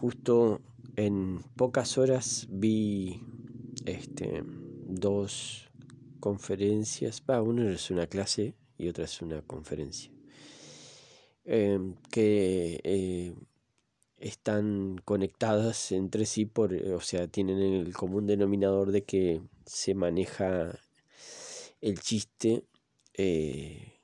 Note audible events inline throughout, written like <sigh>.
Justo en pocas horas vi este, dos conferencias, va, una es una clase y otra es una conferencia, em, que eh, están conectadas entre sí, por, eh, o sea, tienen el común denominador de que se maneja el chiste eh,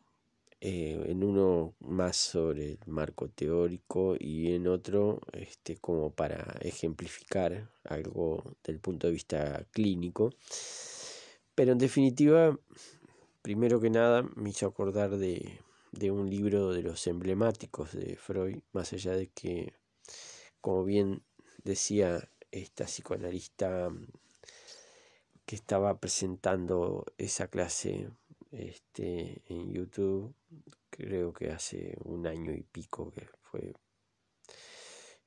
eh, en uno más sobre el marco teórico y en otro este, como para ejemplificar algo del punto de vista clínico. Pero en definitiva, primero que nada, me hizo acordar de, de un libro de los emblemáticos de Freud, más allá de que, como bien decía esta psicoanalista mm, que estaba presentando esa clase este, en YouTube, creo que hace un año y pico que fue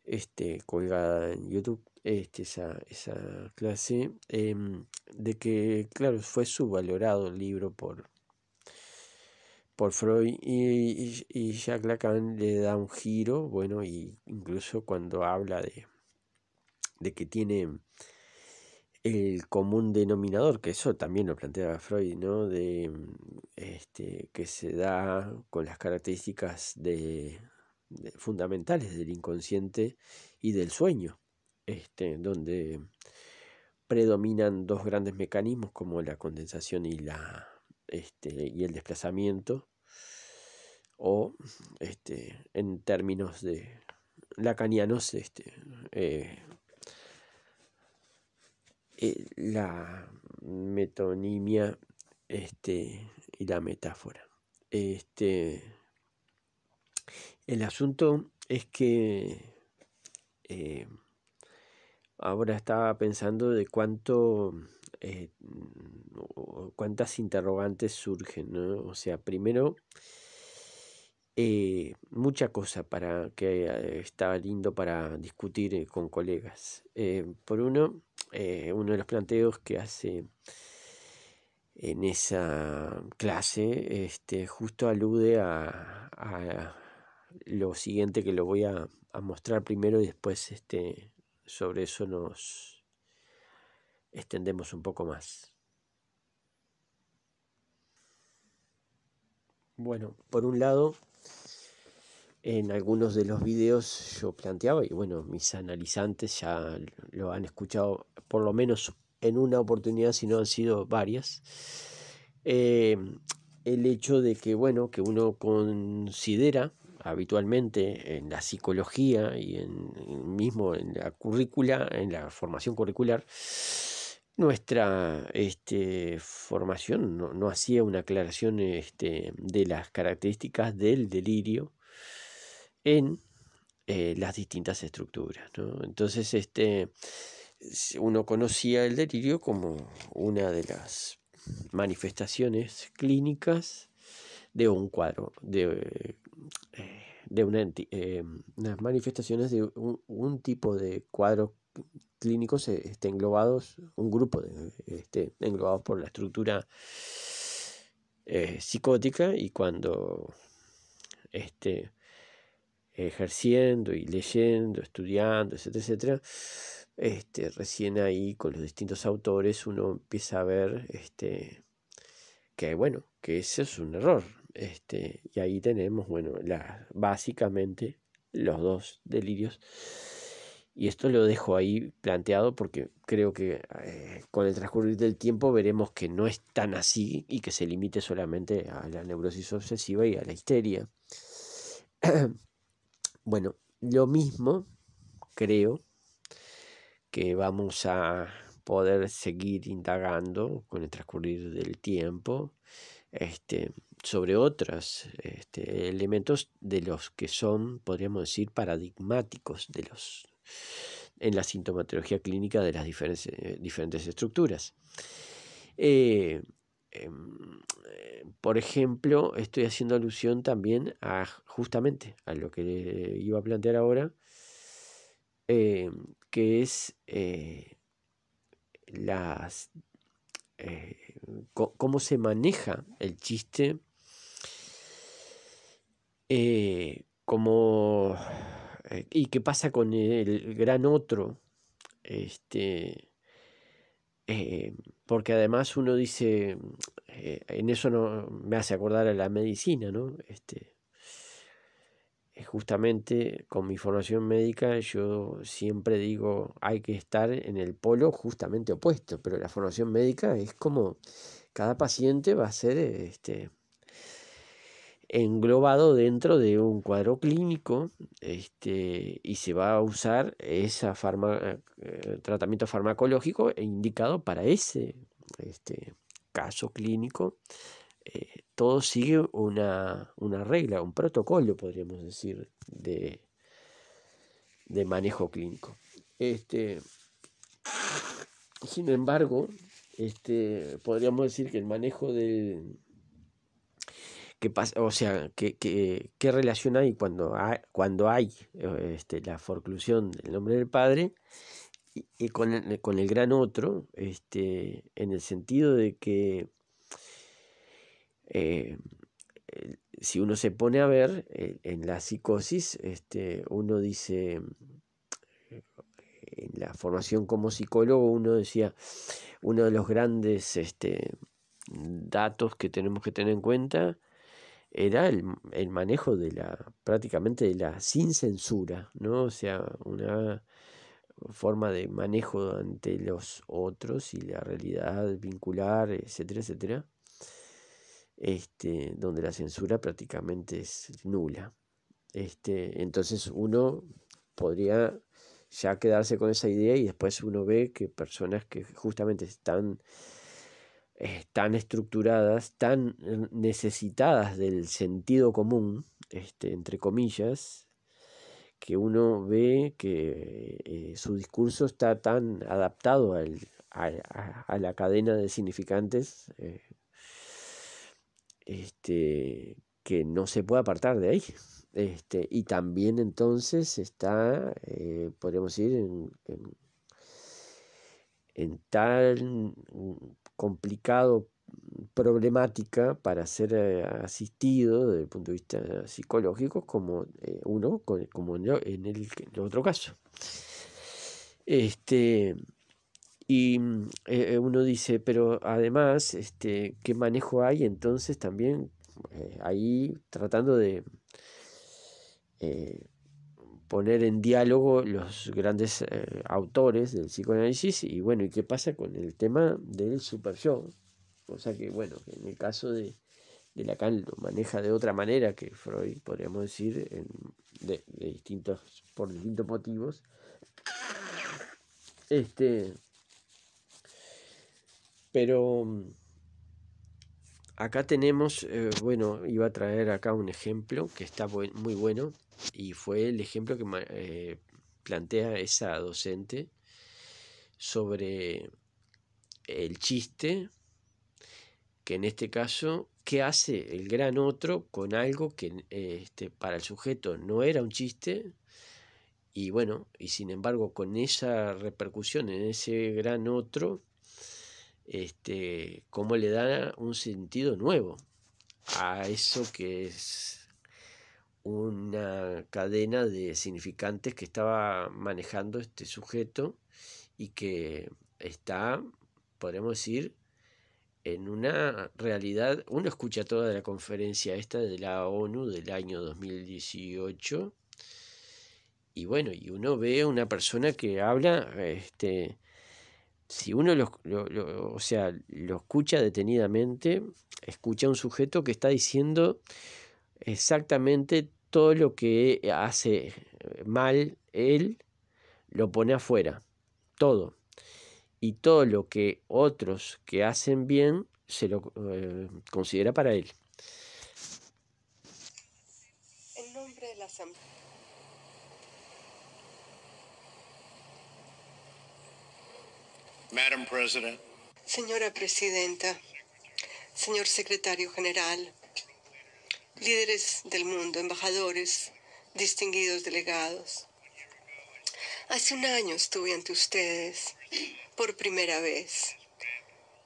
este, colgada en YouTube este, esa, esa clase, em, de que, claro, fue subvalorado el libro por, por Freud y, y, Jacques Lacan le da un giro, bueno, y incluso cuando habla de, de que tiene el común denominador, que eso también lo planteaba Freud, ¿no? De, mm, este, que se da con las características de, fundamentales del inconsciente y del sueño, este, donde predominan dos grandes mecanismos como la condensación y, la, este, y el desplazamiento, o este, en términos de lacanianos, este, eh, eh, la metonimia este, y la metáfora. Este, el asunto es que eh, ahora estaba pensando de cuánto eh, cuántas interrogantes surgen, ¿no? O sea, primero eh, mucha cosa para que eh, estaba lindo para discutir eh, con colegas. por uno, uno de los planteos que hace en esa clase, este, justo alude a, lo siguiente que lo voy a, a, mostrar primero y después este, sobre eso nos extendemos un poco más. Bueno, por un lado, en algunos de los videos yo planteaba, y bueno, mis analizantes ya lo han escuchado por lo menos en una oportunidad, si no han sido varias, eh, el hecho de que, bueno, que uno considera habitualmente en la psicología y en, mismo en la currícula, en la formación curricular, nuestra este, formación no, hacía una aclaración este, de las características del delirio en eh, las distintas estructuras. Entonces, este, uno conocía el delirio como una de las manifestaciones clínicas de un cuadro, de, eh, de una, eh, manifestaciones de un, tipo de cuadros clínicos eh, este, englobados, un grupo de, este, englobados por la estructura psicótica y cuando este, ejerciendo y leyendo, estudiando, etcétera, etcétera, este, recién ahí con los distintos autores uno empieza a ver este, que, bueno, que ese es un error. Este, y ahí tenemos, bueno, básicamente los dos delirios. Y esto lo dejo ahí planteado porque creo que eh, con el transcurrir del tiempo veremos que no es tan así y que se limite solamente a la neurosis obsesiva y a la histeria. <clears throat> Bueno, lo mismo creo que vamos a poder seguir indagando con el transcurrir del tiempo este, sobre otros este, elementos de los que son, podríamos decir, paradigmáticos de los, en la sintomatología clínica de las diferentes, eh, diferentes estructuras. Eh, Em, eh, por ejemplo, estoy haciendo alusión también a justamente a lo que iba a plantear ahora, eh, que es eh, las, cómo se maneja el chiste como, y qué pasa con el gran otro. Este, porque además uno dice, eh, en eso no, me hace acordar a la medicina, ¿no? Este, eh, justamente con mi formación médica yo siempre digo hay que estar en el polo justamente opuesto, pero la formación médica es como cada paciente va a ser este, englobado dentro de un cuadro clínico este, y se va a usar ese eh, tratamiento farmacológico e indicado para ese este, caso clínico. Eh, todo sigue una, regla, un protocolo, podríamos decir, de, de manejo clínico. Este, sin embargo, este, podríamos decir que el manejo del, o sea, qué relación hay cuando hay, cuando hay eh, este, la forclusión del nombre del Padre y, con, el, gran otro, este, en el sentido de que eh, si uno se pone a ver eh, en la psicosis, este, uno dice, en la formación como psicólogo, uno decía, uno de los grandes datos que tenemos que tener en cuenta era el, manejo de la prácticamente de la sin censura, ¿no? O sea, una forma de manejo ante los otros y la realidad vincular, etcétera, etcétera. Este, donde la censura prácticamente es nula. Este, entonces uno podría ya quedarse con esa idea y después uno ve que personas que justamente están tan estructuradas, tan eh, necesitadas del sentido común, este, entre comillas, que uno ve que eh, su discurso está tan adaptado a, la cadena de significantes eh, este, que no se puede apartar de ahí. Este, y también entonces está, podemos podríamos decir, en tal complicado mm, problemática para ser eh, asistido desde el punto de vista psicológico como eh, uno como en, el, en el otro caso este y mm, eh, uno dice pero además este qué manejo hay entonces también ahí tratando de poner en diálogo los grandes eh, autores del psicoanálisis y bueno, ¿y qué pasa con el tema del super o sea que bueno, en el caso de, de Lacan lo maneja de otra manera que Freud, podríamos decir, de, distintos, por distintos motivos. Este, pero acá tenemos, eh, bueno, iba a traer acá un ejemplo que está muy bueno y fue el ejemplo que eh, plantea esa docente sobre el chiste, que en este caso, ¿qué hace el gran otro con algo que este, para el sujeto no era un chiste? Y bueno, y sin embargo, con esa repercusión en ese gran otro, este, cómo le da un sentido nuevo a eso que es una cadena de significantes que estaba manejando este sujeto y que está, podemos decir, en una realidad, uno escucha toda la conferencia esta de la ONU del año 2018 y bueno, y uno ve a una persona que habla, este, si uno lo, o sea, lo escucha detenidamente, escucha a un sujeto que está diciendo exactamente todo lo que hace mal él, lo pone afuera, todo. Y todo lo que otros que hacen bien, se lo eh, considera para él. En nombre de la Señora Presidenta, señor Secretario General, líderes del mundo, embajadores, distinguidos delegados. Hace un año estuve ante ustedes por primera vez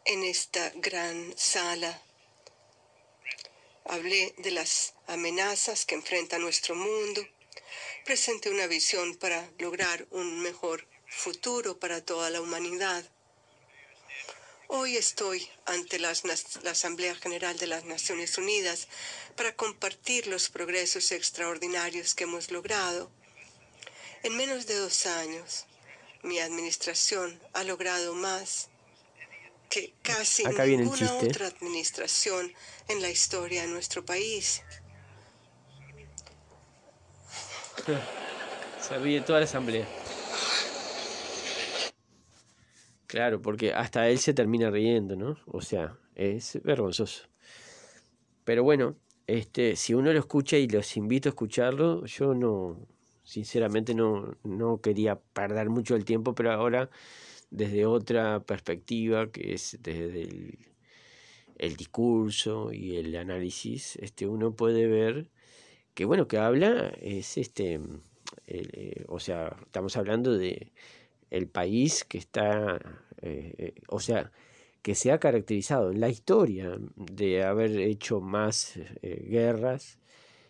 en esta gran sala. Hablé de las amenazas que enfrenta nuestro mundo. Presenté una visión para lograr un mejor futuro para toda la humanidad. Hoy estoy ante la Asamblea General de las Naciones Unidas para compartir los progresos extraordinarios que hemos logrado. En menos de dos años, mi administración ha logrado más que casi ninguna otra administración en la historia de nuestro país. Se ríe toda la asamblea. Claro, porque hasta él se termina riendo, ¿no? O sea, es vergonzoso. Pero bueno, este, si uno lo escucha y los invito a escucharlo, yo no, sinceramente no, no quería perder mucho el tiempo, pero ahora desde otra perspectiva, que es desde el, el discurso y el análisis, este, uno puede ver que bueno, que habla es este, eh, o sea, estamos hablando de el país que está, eh, eh, o sea, que se ha caracterizado en la historia de haber hecho más eh, guerras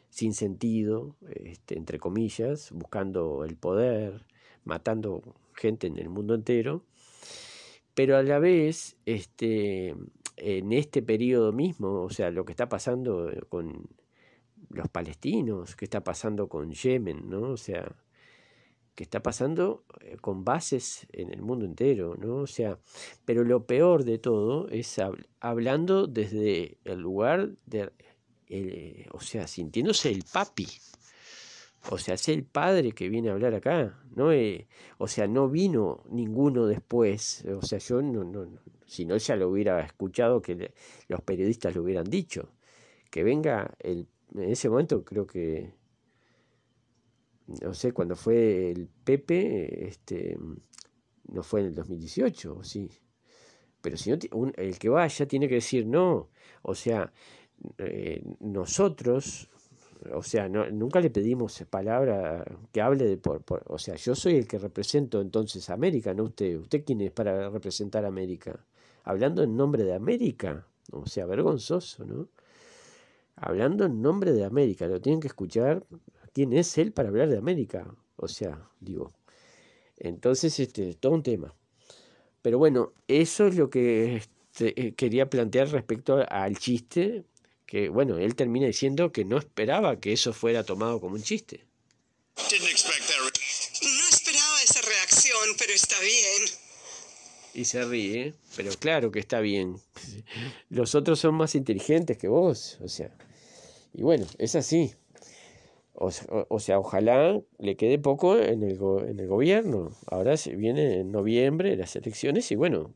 sin sentido, este, entre comillas, buscando el poder, matando gente en el mundo entero, pero a la vez, este, en este periodo mismo, o sea, lo que está pasando con los palestinos, que está pasando con Yemen, ¿no? O sea, que está pasando eh, con bases en el mundo entero, ¿no? O sea, pero lo peor de todo es hablando desde el lugar de, eh, o sea, sintiéndose el papi, o sea, es el padre que viene a hablar acá, ¿no? Eh, o sea, no vino ninguno después. O sea, yo no, no, si no ya lo hubiera escuchado que los periodistas lo hubieran dicho. Que venga el, en ese momento creo que no sé, cuando fue el Pepe, este, no fue en el 2018, sí. Pero si no, el que vaya tiene que decir no. O sea, eh, nosotros, o sea, nunca le pedimos palabra que hable de por, O sea, yo soy el que represento entonces América, no usted. ¿Usted quién es para representar América? Hablando en nombre de América. O sea, vergonzoso, ¿no? Hablando en nombre de América. Lo tienen que escuchar ¿quién es él para hablar de América? O sea, digo, entonces, este, todo un tema. Pero bueno, eso es lo que este, eh, quería plantear respecto al chiste, que bueno, él termina diciendo que no esperaba que eso fuera tomado como un chiste. No esperaba esa reacción, pero está bien. Y se ríe, pero claro que está bien. <laughs> Los otros son más inteligentes que vos, o sea. Y bueno, es así. O, sea, ojalá le quede poco en el, gobierno. Ahora se viene en noviembre las elecciones y bueno,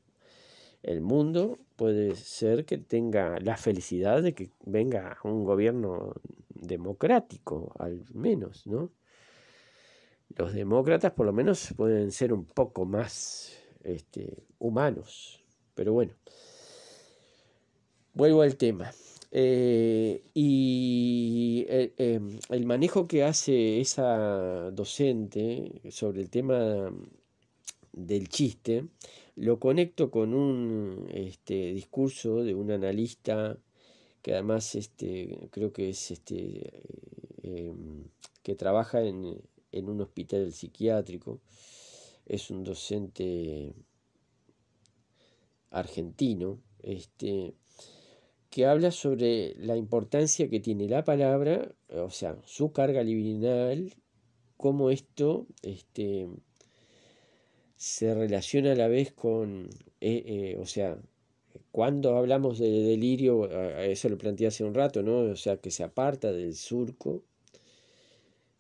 el mundo puede ser que tenga la felicidad de que venga un gobierno democrático, al menos, ¿no? Los demócratas por lo menos pueden ser un poco más este, humanos, pero bueno, vuelvo al tema. Eh, y eh, em, el, manejo que hace esa docente sobre el tema del chiste, lo conecto con un este, discurso de un analista que además este, creo que es este, eh, em, que trabaja en, en, un hospital psiquiátrico, es un docente argentino, este, que habla sobre la importancia que tiene la palabra, eh, o sea, su carga libidinal, cómo esto este, se relaciona a la vez con, eh, eh, o sea, cuando hablamos de delirio, eso lo planteé hace un rato, ¿no? O sea, que se aparta del surco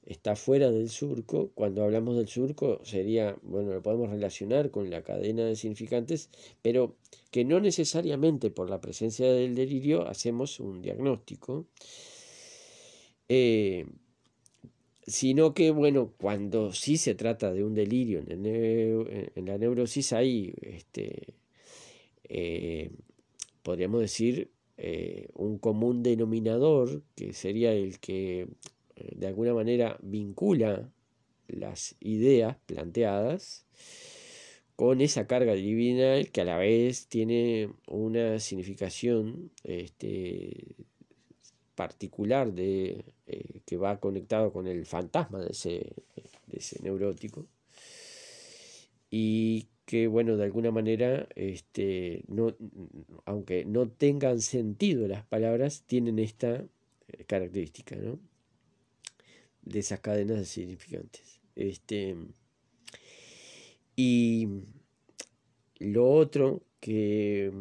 está fuera del surco. Cuando hablamos del surco sería, bueno, lo podemos relacionar con la cadena de significantes, pero que no necesariamente por la presencia del delirio hacemos un diagnóstico, eh, sino que, bueno, cuando sí se trata de un delirio en, la neurosis hay, este, eh, podríamos decir, eh, un común denominador que sería el que de alguna manera vincula las ideas planteadas con esa carga divina que a la vez tiene una significación este, particular eh, que va conectado con el fantasma de ese, neurótico y que bueno de alguna manera este, aunque no tengan sentido las palabras tienen esta eh, característica ¿no? de esas cadenas significantes. Este, y lo otro que,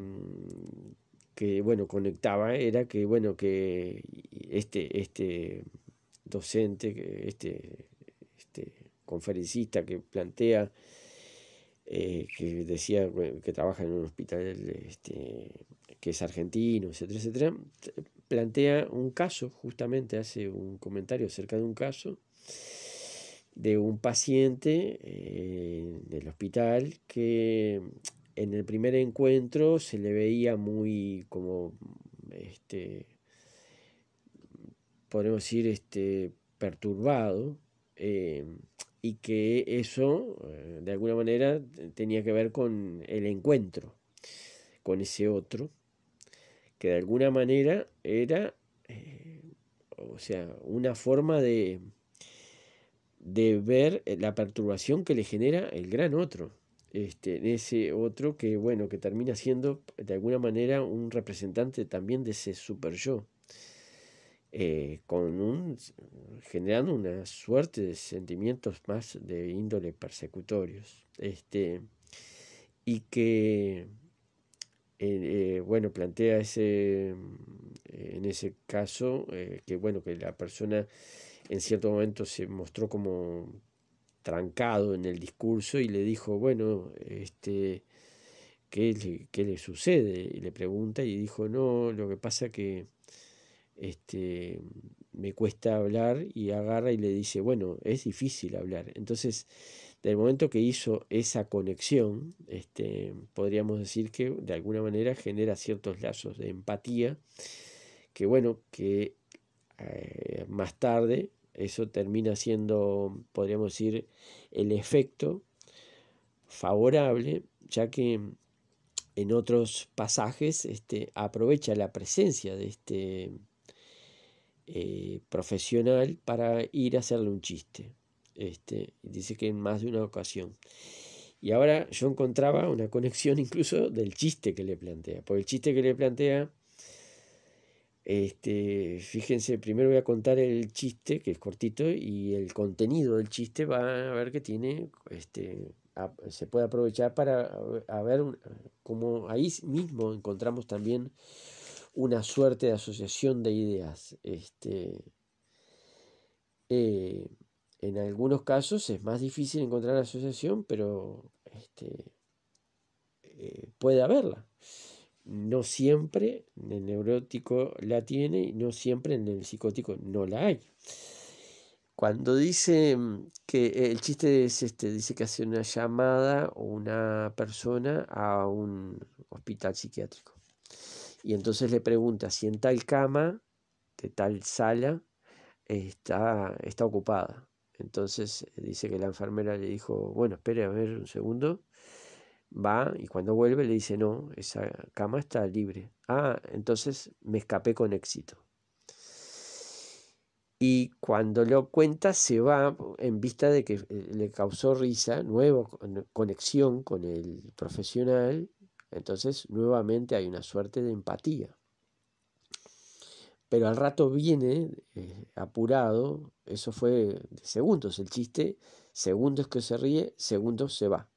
que bueno, conectaba era que, bueno, que este, este docente, este, este conferencista que plantea, eh, que decía que trabaja en un hospital este, que es argentino, etcétera, etcétera, plantea un caso, justamente hace un comentario acerca de un caso de un paciente eh, del hospital que en el primer encuentro se le veía muy como este podemos decir este perturbado eh, y que eso eh, de alguna manera tenía que ver con el encuentro con ese otro que de alguna manera era, eh, o sea, una forma de, de ver la perturbación que le genera el gran otro. Este, ese otro que, bueno, que termina siendo de alguna manera un representante también de ese super yo. Eh, con un, generando una suerte de sentimientos más de índole persecutorios. Este, y que eh, bueno, plantea ese, en ese caso eh, que, bueno, que la persona en cierto momento se mostró como trancado en el discurso y le dijo, bueno, este, ¿qué, qué le sucede? Y le pregunta y dijo, no, lo que pasa que este, me cuesta hablar y agarra y le dice, bueno, es difícil hablar. Entonces, del momento que hizo esa conexión, este, podríamos decir que de alguna manera genera ciertos lazos de empatía, que bueno, que eh, más tarde eso termina siendo, podríamos decir, el efecto favorable, ya que en otros pasajes este, aprovecha la presencia de este eh, profesional para ir a hacerle un chiste. Este, dice que en más de una ocasión. Y ahora yo encontraba una conexión <laughs> incluso del chiste que le plantea, por el chiste que le plantea, este, fíjense, primero voy a contar el chiste, que es cortito, y el contenido del chiste va a ver que tiene, este, se puede aprovechar para ver cómo ahí mismo encontramos también una suerte de asociación de ideas. Este, eh, en algunos casos es más difícil encontrar la asociación, pero este, eh, puede haberla. No siempre en el neurótico la tiene y no siempre en el psicótico no la hay. Cuando dice mm, que eh, el chiste es este, dice que hace una llamada o una persona a un hospital psiquiátrico. Y entonces le pregunta si en tal cama de tal sala está, está ocupada. Entonces eh, dice que la enfermera le dijo, bueno, espere a ver un segundo. Va y cuando vuelve le dice, no, esa cama está libre. Ah, entonces me escapé con éxito. Y cuando lo cuenta se va en vista de que eh, le causó risa, nueva conexión con el profesional entonces, nuevamente hay una suerte de empatía. Pero al rato viene eh, apurado, eso fue de segundos, el chiste, segundos que se ríe, segundos se va.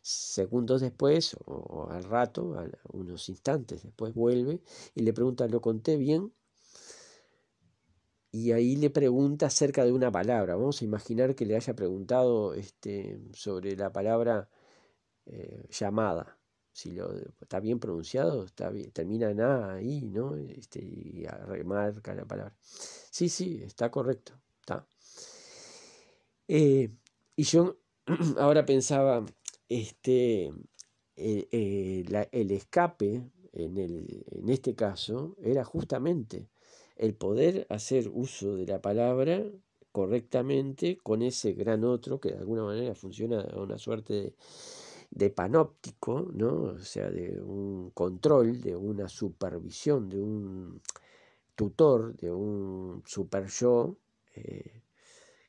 Segundos después, o, al rato, unos instantes después, vuelve y le pregunta, ¿lo conté bien? y ahí le pregunta acerca de una palabra. Vamos a imaginar que le haya preguntado este, sobre la palabra eh, llamada si lo, está bien pronunciado, está bien, termina en A ahí, ¿no? Este, y remarca la palabra. Sí, sí, está correcto. Está. Eh, y yo <clears throat> ahora pensaba, este, el eh, escape en, en este caso era justamente el poder hacer uso de la palabra correctamente con ese gran otro que de alguna manera funciona una suerte de de panóptico, ¿no? o sea, de un control, de una supervisión, de un tutor, de un super yo, eh,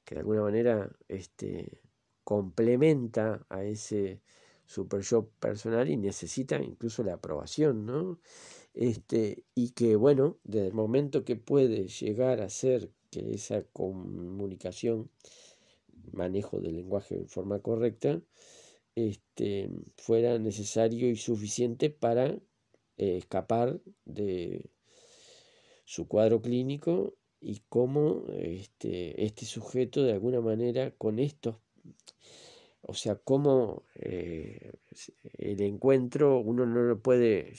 que de alguna manera este, complementa a ese super yo personal y necesita incluso la aprobación, ¿no? Este, y que bueno, desde el momento que puede llegar a ser que esa comunicación, manejo del lenguaje en forma correcta, este, fuera necesario y suficiente para eh, escapar de su cuadro clínico y cómo este, este, sujeto de alguna manera con esto, o sea, cómo eh, el encuentro uno no lo puede,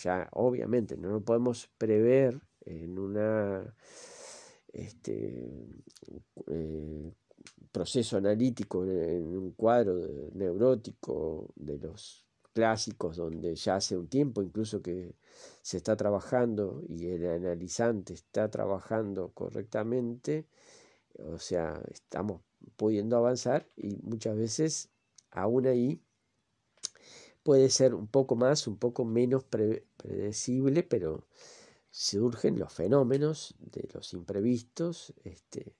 ya, obviamente no lo podemos prever en una este, eh, proceso analítico en un cuadro neurótico de los clásicos donde ya hace un tiempo incluso que se está trabajando y el analizante está trabajando correctamente, o sea, estamos pudiendo avanzar y muchas veces aún ahí puede ser un poco más, un poco menos predecible, pero surgen los fenómenos de los imprevistos este,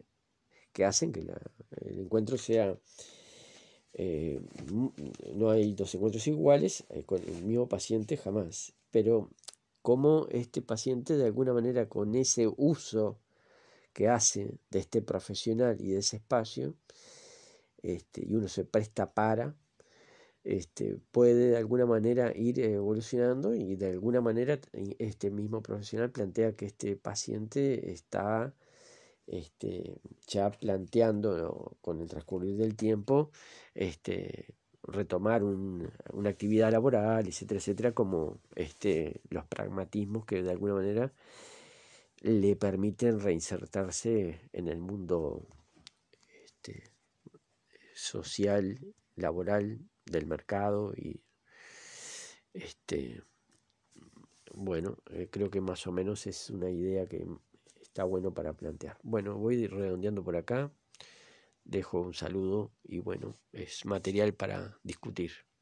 que hacen que el encuentro sea... Eh, no hay dos encuentros iguales eh, con el mismo paciente jamás, pero como este paciente de alguna manera con ese uso que hace de este profesional y de ese espacio, este, y uno se presta para, este, puede de alguna manera ir evolucionando y de alguna manera este mismo profesional plantea que este paciente está este, ya planteando con el transcurrir del tiempo este, retomar una actividad laboral, etcétera, etcétera, como este, los pragmatismos que de alguna manera le permiten reinsertarse en el mundo este, social, laboral, del mercado y este bueno, eh, creo que más o menos es una idea que está bueno para plantear. Bueno, voy redondeando por acá, dejo un saludo y bueno, es material para discutir.